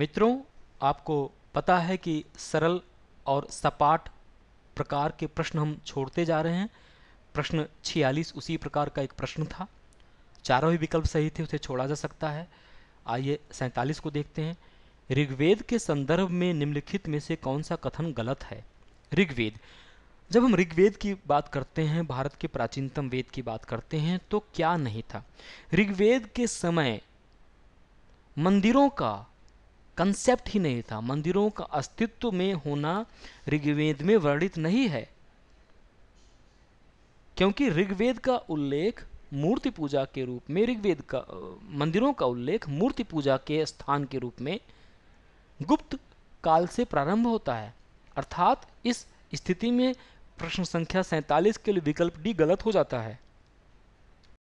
मित्रों आपको पता है कि सरल और सपाट प्रकार के प्रश्न हम छोड़ते जा रहे हैं प्रश्न 46 उसी प्रकार का एक प्रश्न था चारों ही विकल्प सही थे उसे छोड़ा जा सकता है आइए सैतालीस को देखते हैं ऋग्वेद के संदर्भ में निम्नलिखित में से कौन सा कथन गलत है ऋग्वेद जब हम ऋग्वेद की बात करते हैं भारत के प्राचीनतम वेद की बात करते हैं तो क्या नहीं था ऋग्वेद के समय मंदिरों का कंसेप्ट ही नहीं था मंदिरों का अस्तित्व में होना ऋग्वेद में वर्णित नहीं है क्योंकि ऋग्वेद का उल्लेख मूर्ति पूजा के रूप में ऋग्वेद का मंदिरों का उल्लेख मूर्ति पूजा के स्थान के रूप में गुप्त काल से प्रारंभ होता है अर्थात इस स्थिति में प्रश्न संख्या सैंतालीस के लिए विकल्प डी गलत हो जाता है